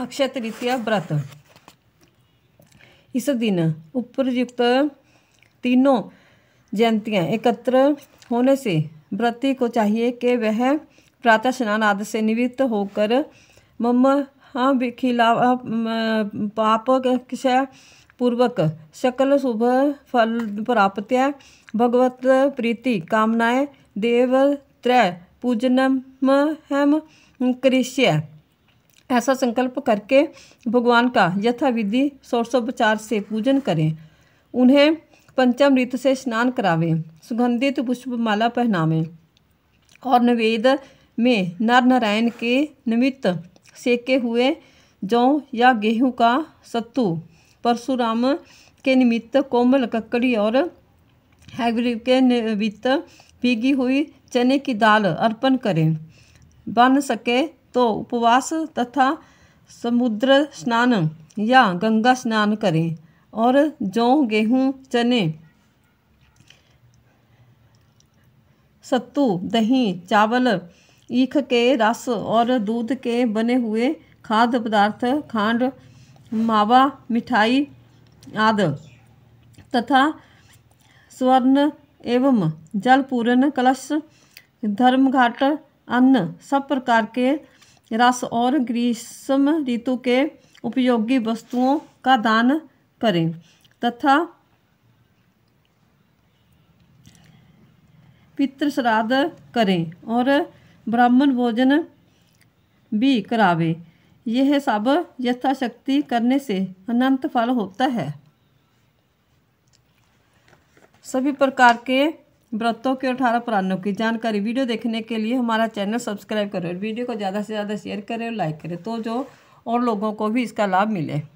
अक्षय तृतीया व्रत इस दिन उपरयुक्त तीनों जयंतियाँ एकत्र होने से व्रती को चाहिए कि वह प्रातः स्नान आदि से निवृत्त होकर मम हाँ खिला पाप क्षय पूर्वक सकल शुभ फल प्राप्त भगवत प्रीति कामनाएं देव त्रय पूजनम हम कृष्य ऐसा संकल्प करके भगवान का यथाविधि सौरसोपचार से पूजन करें उन्हें पंचामृत से स्नान करावें सुगंधित पुष्पमाला पहनावें और नवेद में नर नारायण के निमित्त सेके हुए जौ या गेहूं का सत्तू परशुराम के निमित्त कोमल ककड़ी और हैग्री के निमित्त भीगी हुई चने की दाल अर्पण करें बन सके तो उपवास तथा समुद्र स्नान या गंगा स्नान करें और जौ गेहूं चने सत्तू दही चावल ईख के रस और दूध के बने हुए खाद्य पदार्थ खांड मावा मिठाई आदि तथा स्वर्ण एवं जलपूर्ण कलश धर्मघाट अन्न सब प्रकार के रस और ग्रीष्म ऋतु के उपयोगी वस्तुओं का दान करें तथा पितृ श्राद्ध करें और ब्राह्मण भोजन भी करावे यह सब यथाशक्ति करने से अनंत फल होता है सभी प्रकार के व्रतों के अठारह पुराणों की जानकारी वीडियो देखने के लिए हमारा चैनल सब्सक्राइब करें और वीडियो को ज़्यादा से ज़्यादा शेयर करें और लाइक करें तो जो और लोगों को भी इसका लाभ मिले